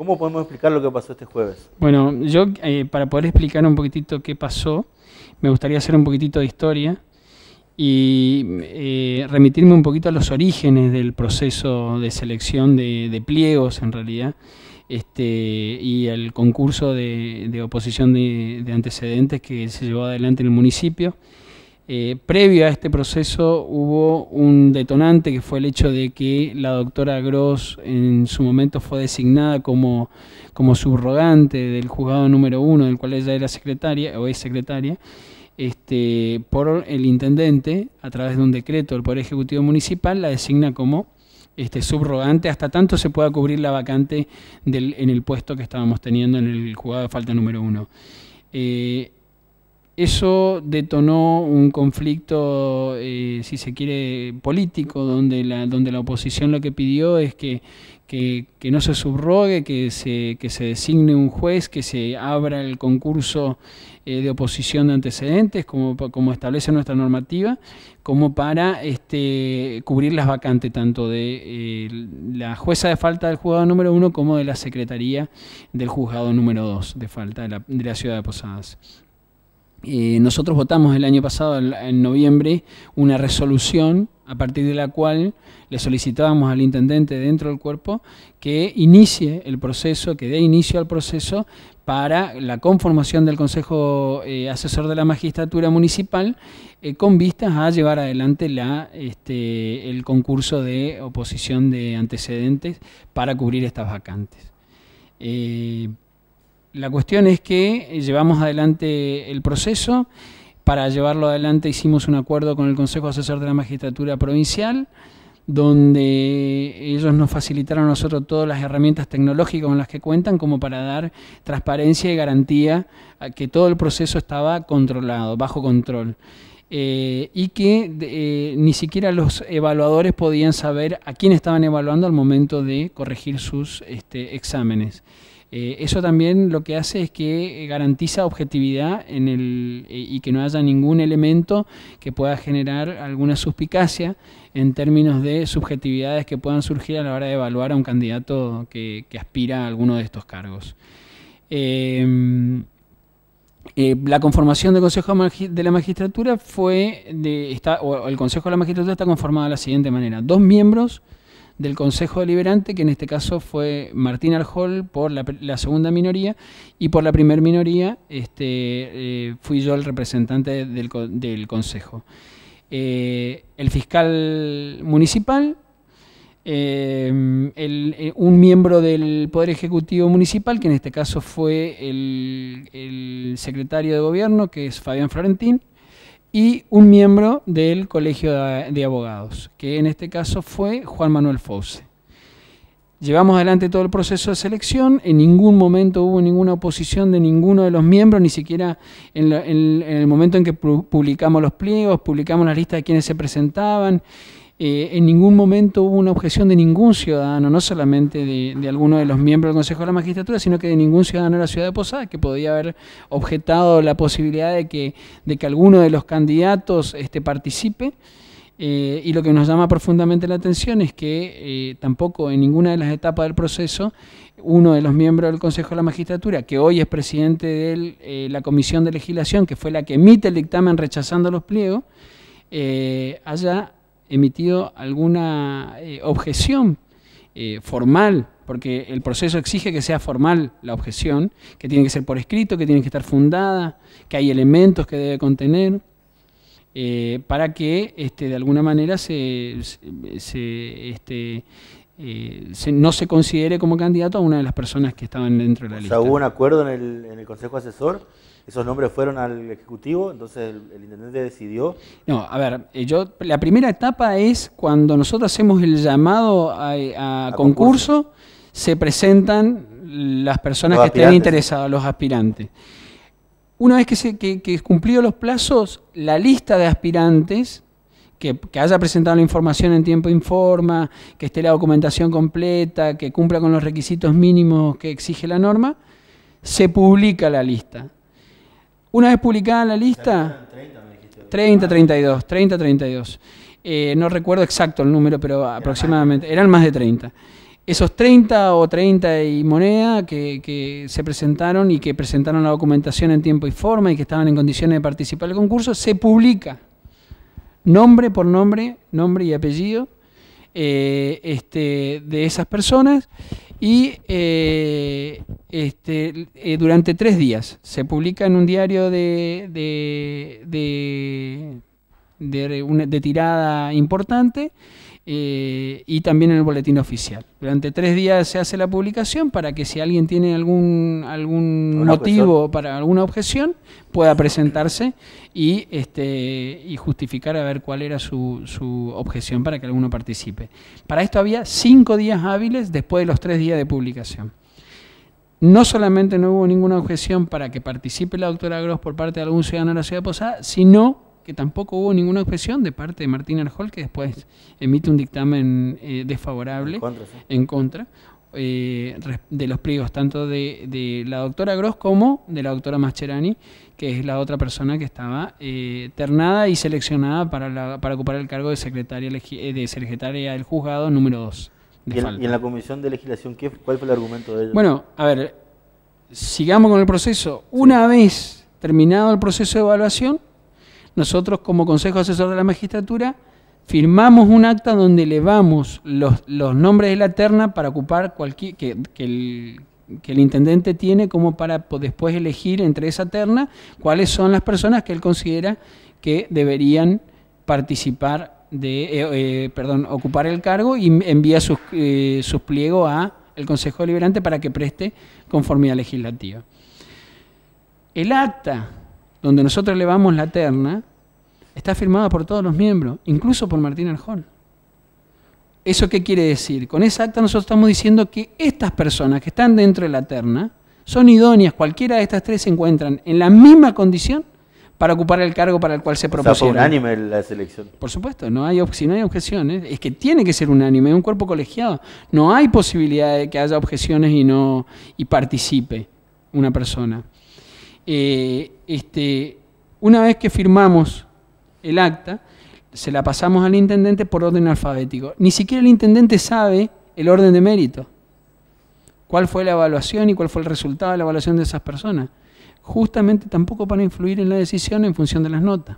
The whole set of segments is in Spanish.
¿Cómo podemos explicar lo que pasó este jueves? Bueno, yo eh, para poder explicar un poquitito qué pasó, me gustaría hacer un poquitito de historia y eh, remitirme un poquito a los orígenes del proceso de selección de, pliegos en realidad este, y al concurso de, oposición de, antecedentes que se llevó adelante en el municipio. Eh, previo a este proceso hubo un detonante que fue el hecho de que la doctora Gross en su momento fue designada como, como subrogante del juzgado número uno, del cual ella era secretaria o es secretaria, este, por el intendente, a través de un decreto del Poder Ejecutivo Municipal, la designa como este, subrogante hasta tanto se pueda cubrir la vacante en el puesto que estábamos teniendo en el juzgado de falta número uno. Eh, eso detonó un conflicto, eh, si se quiere, político, donde la, donde la oposición lo que pidió es que, que, no se subrogue, que se, que se designe un juez, que se abra el concurso eh, de oposición de antecedentes, como, como establece nuestra normativa, como para este, cubrir las vacantes tanto de eh, la jueza de falta del juzgado número uno como de la secretaría del juzgado número dos de falta de la, de la ciudad de Posadas nosotros votamos el año pasado, en noviembre, una resolución a partir de la cual le solicitábamos al intendente dentro del cuerpo que inicie el proceso, que dé inicio al proceso para la conformación del Consejo eh, Asesor de la Magistratura Municipal eh, con vistas a llevar adelante este, el concurso de oposición de antecedentes para cubrir estas vacantes. Eh, la cuestión es que eh, llevamos adelante el proceso. Para llevarlo adelante hicimos un acuerdo con el Consejo Asesor de la Magistratura Provincial, donde ellos nos facilitaron a nosotros todas las herramientas tecnológicas con las que cuentan como para dar transparencia y garantía a que todo el proceso estaba controlado, bajo control. Eh, y que eh, ni siquiera los evaluadores podían saber a quién estaban evaluando al momento de corregir sus este, exámenes. Eh, eso también lo que hace es que eh, garantiza objetividad eh, y que no haya ningún elemento que pueda generar alguna suspicacia en términos de subjetividades que puedan surgir a la hora de evaluar a un candidato que, aspira a alguno de estos cargos. Em, la conformación del Consejo de la Magistratura fue está, el Consejo de la Magistratura está conformado de la siguiente manera: dos miembros del Consejo Deliberante, que en este caso fue Martín Arjol por la, segunda minoría y por la primera minoría este, eh, fui yo el representante del, Consejo. Eh, el fiscal municipal, eh, un miembro del Poder Ejecutivo Municipal, que en este caso fue el secretario de Gobierno, que es Fabián Florentín, y un miembro del Colegio de Abogados, que en este caso fue Juan Manuel Fauce. Llevamos adelante todo el proceso de selección, en ningún momento hubo ninguna oposición de ninguno de los miembros, ni siquiera en, en el momento en que publicamos los pliegos, publicamos la lista de quienes se presentaban, eh, en ningún momento hubo una objeción de ningún ciudadano, no solamente de, alguno de los miembros del Consejo de la Magistratura, sino que de ningún ciudadano de la ciudad de Posada, que podía haber objetado la posibilidad de que, de que alguno de los candidatos este, participe. Eh, y lo que nos llama profundamente la atención es que eh, tampoco en ninguna de las etapas del proceso uno de los miembros del Consejo de la Magistratura, que hoy es presidente de la Comisión de Legislación, que fue la que emite el dictamen rechazando los pliegos, haya emitido alguna eh, objeción eh, formal, porque el proceso exige que sea formal la objeción, que tiene que ser por escrito, que tiene que estar fundada, que hay elementos que debe contener, eh, para que este, de alguna manera se, se, este, no se considere como candidato a una de las personas que estaban dentro de la lista. ¿Hubo un acuerdo en el, en el Consejo Asesor? esos nombres fueron al Ejecutivo, entonces el, intendente decidió. No, a ver, eh, yo, la primera etapa es cuando nosotros hacemos el llamado a, concurso, se presentan las personas que estén interesadas, los aspirantes. Una vez que, se, que, los plazos, la lista de aspirantes que, haya presentado la información en tiempo y forma, que esté la documentación completa, que cumpla con los requisitos mínimos que exige la norma, se publica la lista. Una vez publicada la lista... 30, 32, 30, 32. no recuerdo exacto el número, pero aproximadamente eran más de 30. Esos 30 o 30 y moneda que, se presentaron y que presentaron la documentación en tiempo y forma y que estaban en condiciones de participar del concurso, se publica nombre por nombre, nombre y apellido eh, este, de esas personas y eh, este, eh, durante tres días. Se publica en un diario de, de tirada importante eh, y también en el boletín oficial. Durante tres días se hace la publicación para que si alguien tiene algún, algún motivo para alguna objeción, pueda presentarse y, este, y justificar a ver cuál era su, su objeción para que alguno participe. Para esto había cinco días hábiles después de los tres días de publicación. No solamente no hubo ninguna objeción para que participe la doctora Gross por parte de algún ciudadano de la ciudad de Posada, sino que tampoco hubo ninguna objeción de parte de Martín Arjol, que después emite un dictamen eh, desfavorable en contra, eh, de los pliegos tanto de, de, la doctora Gross como de la doctora Mascherani, que es la otra persona que estaba eh, ternada y seleccionada para, para ocupar el cargo de secretaria, de secretaria del juzgado número 2. ¿Y, en la comisión de legislación ¿qué, cuál fue el argumento de ellos? Bueno, a ver, sigamos con el proceso. Una vez terminado el proceso de evaluación, nosotros como Consejo Asesor de la Magistratura firmamos un acta donde elevamos los, nombres de la terna para ocupar cualquier que, el, intendente tiene como para después elegir entre esa terna cuáles son las personas que él considera que deberían participar de, eh, eh, perdón, ocupar el cargo y envía sus, pliego eh, pliegos a el Consejo Deliberante para que preste conformidad legislativa. El acta donde nosotros elevamos la terna, está firmada por todos los miembros, incluso por Martín Arjón. ¿Eso qué quiere decir? Con esa acta nosotros estamos diciendo que estas personas que están dentro de la terna son idóneas, cualquiera de estas tres se encuentran en la misma condición para ocupar el cargo para el cual se propone. sea, unánime la selección. Por supuesto, no hay, si no hay objeciones, es que tiene que ser unánime, es un cuerpo colegiado. No hay posibilidad de que haya objeciones y no y participe una persona. Eh, este, una vez que firmamos el acta, se la pasamos al intendente por orden alfabético. Ni siquiera el intendente sabe el orden de mérito. ¿Cuál fue la evaluación y cuál fue el resultado de la evaluación de esas personas? Justamente tampoco para influir en la decisión en función de las notas.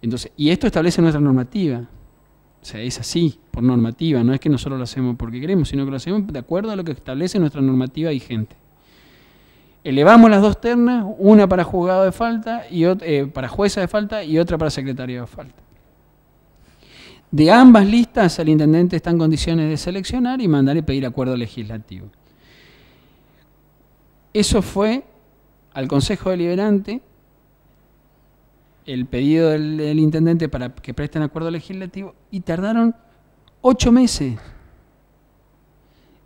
Entonces, y esto establece nuestra normativa. O sea, es así, por normativa. No es que nosotros lo hacemos porque queremos, sino que lo hacemos de acuerdo a lo que establece nuestra normativa vigente elevamos las dos ternas, una para juzgado de falta y eh, para jueza de falta y otra para secretario de falta. De ambas listas, el intendente está en condiciones de seleccionar y mandar y pedir acuerdo legislativo. Eso fue al Consejo Deliberante el pedido del, del, intendente para que presten acuerdo legislativo y tardaron ocho meses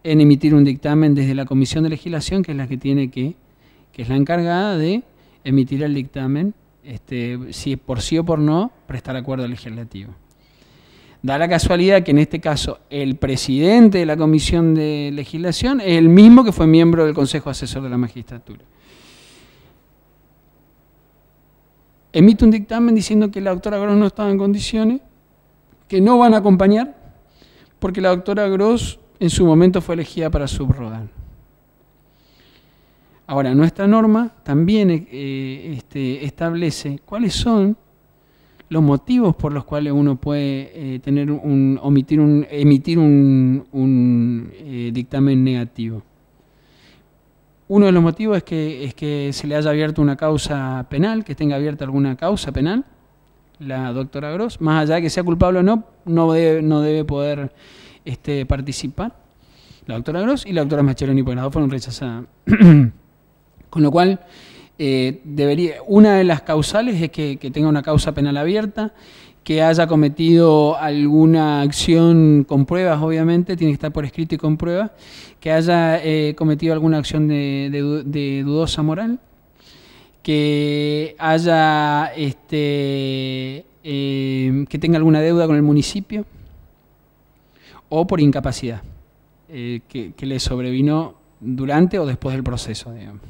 en emitir un dictamen desde la Comisión de Legislación, que es la que tiene que que es la encargada de emitir el dictamen, este, si por sí o por no, prestar acuerdo legislativo. Da la casualidad que en este caso el presidente de la Comisión de Legislación es el mismo que fue miembro del Consejo Asesor de la Magistratura. Emite un dictamen diciendo que la doctora Gross no estaba en condiciones, que no van a acompañar, porque la doctora Gross en su momento fue elegida para subrogar. Ahora, nuestra norma también eh, este, establece cuáles son los motivos por los cuales uno puede eh, tener un, omitir emitir un, eh, dictamen negativo. Uno de los motivos es que, es que se le haya abierto una causa penal, que tenga abierta alguna causa penal, la doctora Gross, más allá de que sea culpable o no, no debe, no debe poder este, participar, la doctora Gross y la doctora Macheroni por las fueron rechazadas. Con lo cual, eh, debería, una de las causales es que, tenga una causa penal abierta, que haya cometido alguna acción con pruebas, obviamente, tiene que estar por escrito y con pruebas, que haya eh, cometido alguna acción de, dudosa moral, que haya este, eh, que tenga alguna deuda con el municipio o por incapacidad que, que le sobrevino durante o después del proceso, digamos.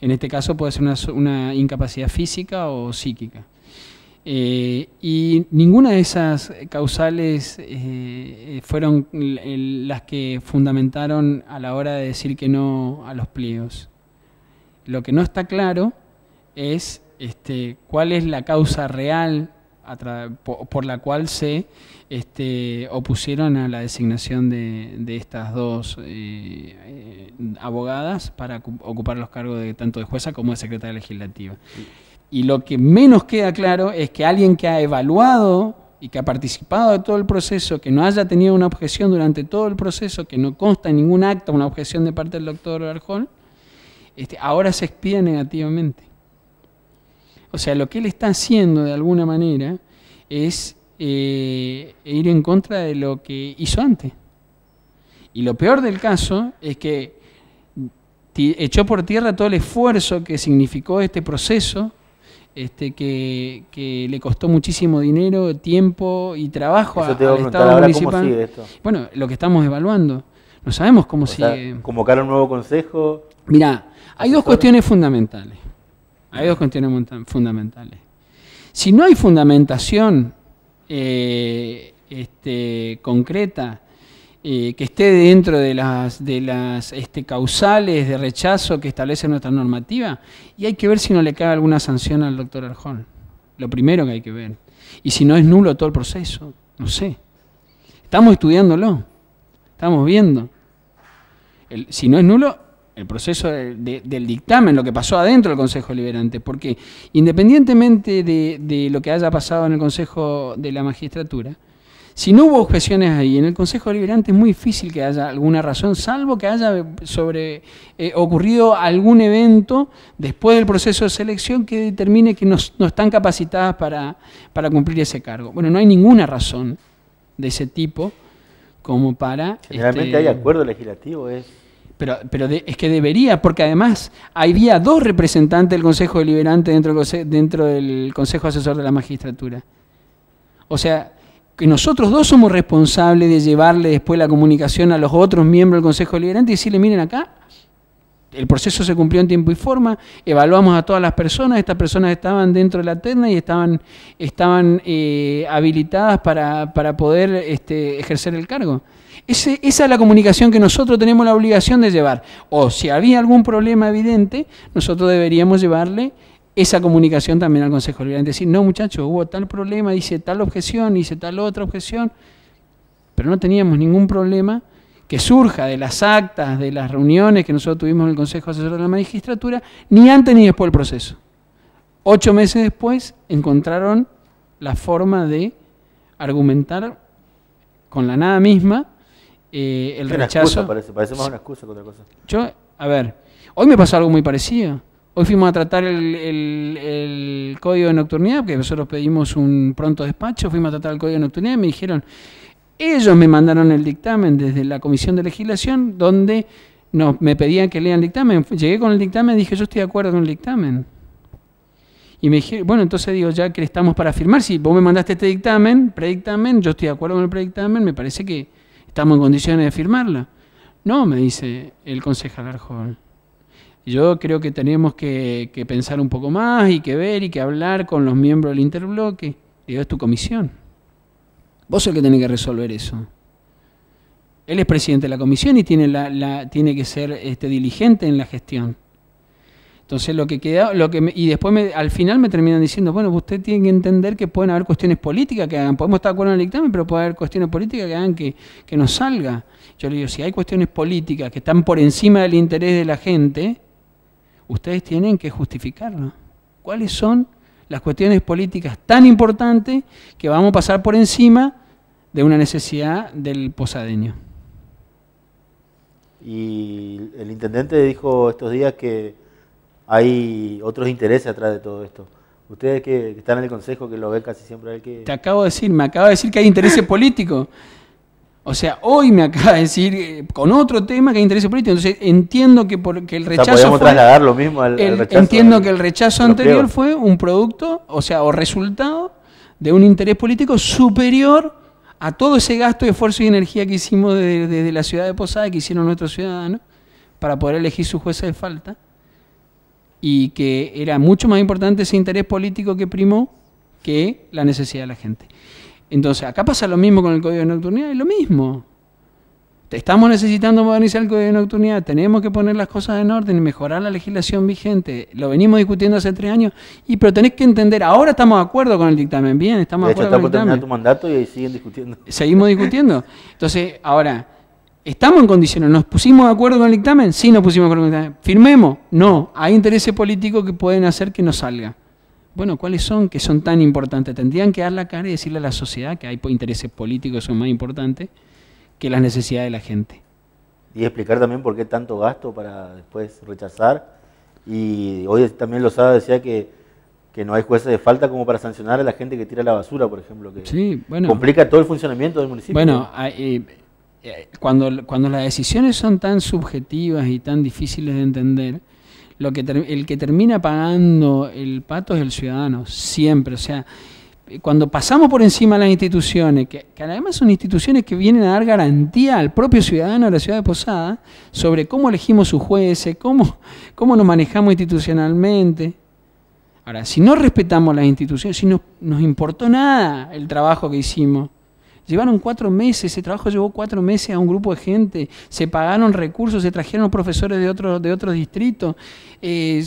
En este caso puede ser una, incapacidad física o psíquica. Eh, y ninguna de esas causales eh, fueron eh, las que fundamentaron a la hora de decir que no a los pliegos. Lo que no está claro es este, cuál es la causa real por, la cual se este, opusieron a la designación de, estas dos eh, eh, abogadas para ocupar los cargos de tanto de jueza como de secretaria legislativa. Y lo que menos queda claro es que alguien que ha evaluado y que ha participado de todo el proceso, que no haya tenido una objeción durante todo el proceso, que no consta en ningún acto una objeción de parte del doctor Arjón, este, ahora se expide negativamente. O sea, lo que él está haciendo de alguna manera es eh, ir en contra de lo que hizo antes. Y lo peor del caso es que echó por tierra todo el esfuerzo que significó este proceso, este, que, le costó muchísimo dinero, tiempo y trabajo a, al Estado municipal. Bueno, lo que estamos evaluando. No sabemos cómo si convocar un nuevo consejo. Mira, hay dos cuestiones fundamentales. Hay dos cuestiones fundamentales. Si no hay fundamentación eh, este, concreta, eh, que esté dentro de las, este, causales de rechazo que establece nuestra normativa, y hay que ver si no le cae alguna sanción al doctor Arjón. Lo primero que hay que ver. Y si no es nulo todo el proceso, no sé. Estamos estudiándolo, estamos viendo. si no es nulo, el proceso del dictamen, lo que pasó adentro del Consejo Liberante, porque independientemente de, lo que haya pasado en el Consejo de la Magistratura, si no hubo objeciones ahí, en el Consejo Liberante es muy difícil que haya alguna razón, salvo que haya eh, sobre, eh, ocurrido algún evento después del proceso de selección que determine que no, están capacitadas para, para cumplir ese cargo. Bueno, no hay ninguna razón de ese tipo como para... Generalmente este, hay acuerdo legislativo, es... Pero, es que debería, porque además había dos representantes del Consejo Deliberante dentro del, dentro del Consejo Asesor de la Magistratura. O sea, que nosotros dos somos responsables de llevarle después la comunicación a los otros miembros del Consejo Deliberante y decirle, miren acá, el proceso se cumplió en tiempo y forma, evaluamos a todas las personas, estas personas estaban dentro de la terna y estaban, estaban eh, habilitadas para, poder este, ejercer el cargo esa es la comunicación que nosotros tenemos la obligación de llevar. O si había algún problema evidente, nosotros deberíamos llevarle esa comunicación también al Consejo Es Decir, no muchachos, hubo tal problema, hice tal objeción, hice tal otra objeción, pero no teníamos ningún problema que surja de las actas, de las reuniones que nosotros tuvimos en el Consejo Asesor de la Magistratura, ni antes ni después del proceso. Ocho meses después encontraron la forma de argumentar con la nada misma eh, el rechazo. parece, más una excusa que otra cosa. Yo, a ver, hoy me pasó algo muy parecido. Hoy fuimos a tratar el, código de nocturnidad, porque nosotros pedimos un pronto despacho, fuimos a tratar el código de nocturnidad y me dijeron, ellos me mandaron el dictamen desde la comisión de legislación, donde me pedían que lean el dictamen. Llegué con el dictamen y dije, yo estoy de acuerdo con el dictamen. Y me dijeron, bueno, entonces digo, ya que estamos para firmar, si vos me mandaste este dictamen, predictamen, yo estoy de acuerdo con el predictamen, me parece que ¿Estamos en condiciones de firmarla? No, me dice el concejal Arjol. Yo creo que tenemos que, pensar un poco más y que ver y que hablar con los miembros del interbloque. Digo, es tu comisión. Vos sos el que tiene que resolver eso. Él es presidente de la comisión y tiene, la, la, tiene que ser este, diligente en la gestión. Entonces lo que queda, lo que y después al final me terminan diciendo, bueno, pues usted tiene que entender que pueden haber cuestiones políticas que hagan, podemos estar de acuerdo en el dictamen, pero puede haber cuestiones políticas que hagan que, que nos salga. Yo le digo, si hay cuestiones políticas que están por encima del interés de la gente, ustedes tienen que justificarlo. ¿Cuáles son las cuestiones políticas tan importantes que vamos a pasar por encima de una necesidad del posadeño? Y el intendente dijo estos días que hay otros intereses atrás de todo esto. Ustedes que, están en el Consejo, que lo ven casi siempre... Hay que... Te acabo de decir, me acaba de decir que hay intereses políticos. O sea, hoy me acaba de decir eh, con otro tema que hay interés político. Entonces entiendo que, el rechazo. trasladar lo mismo al, rechazo. Entiendo que el rechazo anterior fue un producto, o sea, o resultado de un interés político superior a todo ese gasto, de esfuerzo y energía que hicimos desde, la ciudad de Posada, que hicieron nuestros ciudadanos, para poder elegir su jueza de falta y que era mucho más importante ese interés político que primó que la necesidad de la gente. Entonces, acá pasa lo mismo con el código de nocturnidad, es lo mismo. Estamos necesitando modernizar el código de nocturnidad, tenemos que poner las cosas en orden y mejorar la legislación vigente. Lo venimos discutiendo hace tres años, y pero tenés que entender, ahora estamos de acuerdo con el dictamen, bien, estamos de, de acuerdo con el tu mandato y siguen discutiendo. Seguimos discutiendo. Entonces, ahora, ¿Estamos en condiciones? ¿Nos pusimos de acuerdo con el dictamen? Sí, nos pusimos de acuerdo con el dictamen. ¿Firmemos? No. Hay intereses políticos que pueden hacer que no salga. Bueno, ¿cuáles son que son tan importantes? Tendrían que dar la cara y decirle a la sociedad que hay intereses políticos que son más importantes que las necesidades de la gente. Y explicar también por qué tanto gasto para después rechazar. Y hoy también Lozada decía que, no hay jueces de falta como para sancionar a la gente que tira la basura, por ejemplo, que sí, bueno, complica todo el funcionamiento del municipio. Bueno, hay, eh, eh, cuando, cuando las decisiones son tan subjetivas y tan difíciles de entender, lo que el que termina pagando el pato es el ciudadano, siempre. O sea, eh, cuando pasamos por encima de las instituciones, que, además son instituciones que vienen a dar garantía al propio ciudadano de la ciudad de Posada sobre cómo elegimos sus jueces, cómo, cómo nos manejamos institucionalmente. Ahora, si no respetamos las instituciones, si no nos importó nada el trabajo que hicimos, Llevaron cuatro meses, ese trabajo llevó cuatro meses a un grupo de gente, se pagaron recursos, se trajeron profesores de otros de distritos, eh,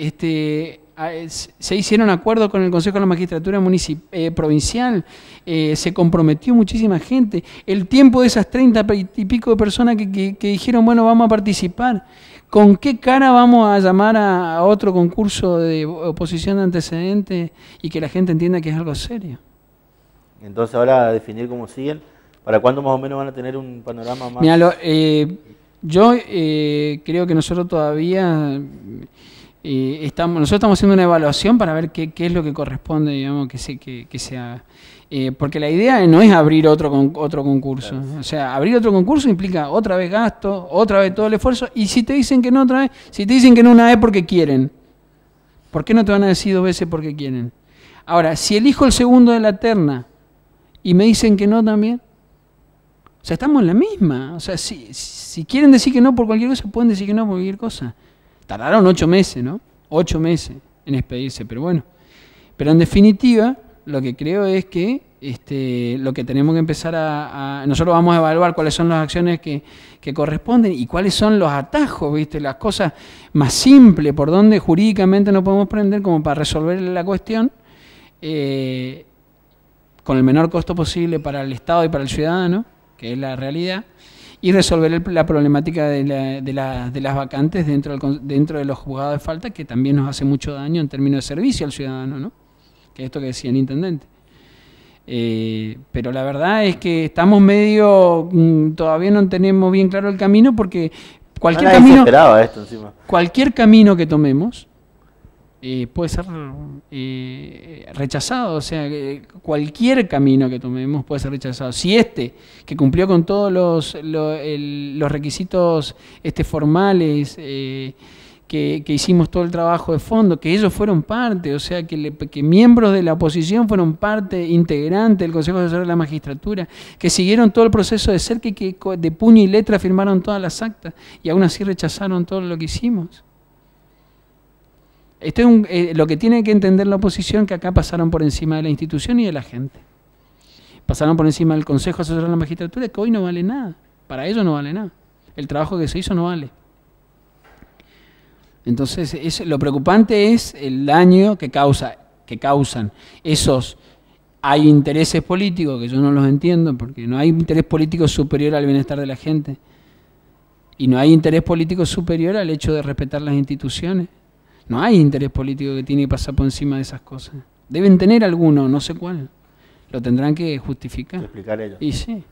este, se, hicieron acuerdos con el Consejo de la Magistratura eh, Provincial, eh, se comprometió muchísima gente. El tiempo de esas treinta y pico de personas que, dijeron, bueno, vamos a participar, ¿con qué cara vamos a llamar a otro concurso de oposición de antecedentes y que la gente entienda que es algo serio? Entonces ahora a definir cómo siguen. ¿Para cuándo más o menos van a tener un panorama más? Mira, eh, yo eh, creo que nosotros todavía eh, estamos, nosotros estamos haciendo una evaluación para ver qué, es lo que corresponde, digamos, que se, que, haga. porque la idea no es abrir otro, otro concurso. O sea, abrir otro concurso implica otra vez gasto, otra vez todo el esfuerzo. Y si te dicen que no otra vez, si te dicen que no una vez porque quieren, ¿por qué no te van a decir dos veces porque quieren? Ahora, si elijo el segundo de la terna, y me dicen que no también. O sea, estamos en la misma. O sea, si, si quieren decir que no por cualquier cosa, pueden decir que no por cualquier cosa. Tardaron ocho meses, ¿no? Ocho meses en expedirse, pero bueno. Pero en definitiva, lo que creo es que este, lo que tenemos que empezar a, Nosotros vamos a evaluar cuáles son las acciones que, corresponden y cuáles son los atajos, ¿viste? Las cosas más simples por donde jurídicamente no podemos prender como para resolver la cuestión. Eh, con el menor costo posible para el Estado y para el ciudadano, que es la realidad, y resolver la problemática de, las vacantes dentro, dentro de los juzgados de falta, que también nos hace mucho daño en términos de servicio al ciudadano, ¿no? que es esto que decía el intendente. Eh, pero la verdad es que estamos medio, mm, todavía no tenemos bien claro el camino porque cualquier esto, cualquier camino que tomemos puede ser eh, rechazado, o sea, cualquier camino que tomemos puede ser rechazado. Si este, que cumplió con todos los, requisitos este, formales, eh, que, hicimos todo el trabajo de fondo, que ellos fueron parte, o sea, que, miembros de la oposición fueron parte integrante del Consejo de la Magistratura, que siguieron todo el proceso de cerca que de puño y letra firmaron todas las actas y aún así rechazaron todo lo que hicimos. Esto es eh, lo que tiene que entender la oposición, que acá pasaron por encima de la institución y de la gente. Pasaron por encima del Consejo Asesor de la Magistratura, que hoy no vale nada. Para ellos no vale nada. El trabajo que se hizo no vale. Entonces, lo preocupante es el daño que, causa, que causan esos... Hay intereses políticos, que yo no los entiendo, porque no hay interés político superior al bienestar de la gente. Y no hay interés político superior al hecho de respetar las instituciones. No hay interés político que tiene que pasar por encima de esas cosas. Deben tener alguno, no sé cuál. Lo tendrán que justificar. explicar ellos. Y sí.